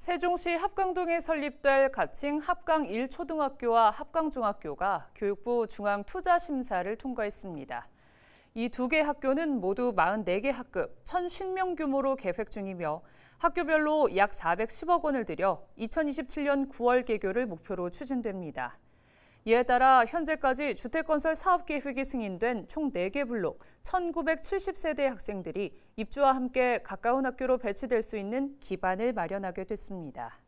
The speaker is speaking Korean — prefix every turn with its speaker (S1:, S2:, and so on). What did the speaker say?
S1: 세종시 합강동에 설립될 가칭 합강 1초등학교와 합강중학교가 교육부 중앙투자심사를 통과했습니다. 이 두 개 학교는 모두 44개 학급, 1,050명 규모로 계획 중이며 학교별로 약 410억 원을 들여 2027년 9월 개교를 목표로 추진됩니다. 이에 따라 현재까지 주택건설 사업계획이 승인된 총 4개 블록 1,970세대 학생들이 입주와 함께 가까운 학교로 배치될 수 있는 기반을 마련하게 됐습니다.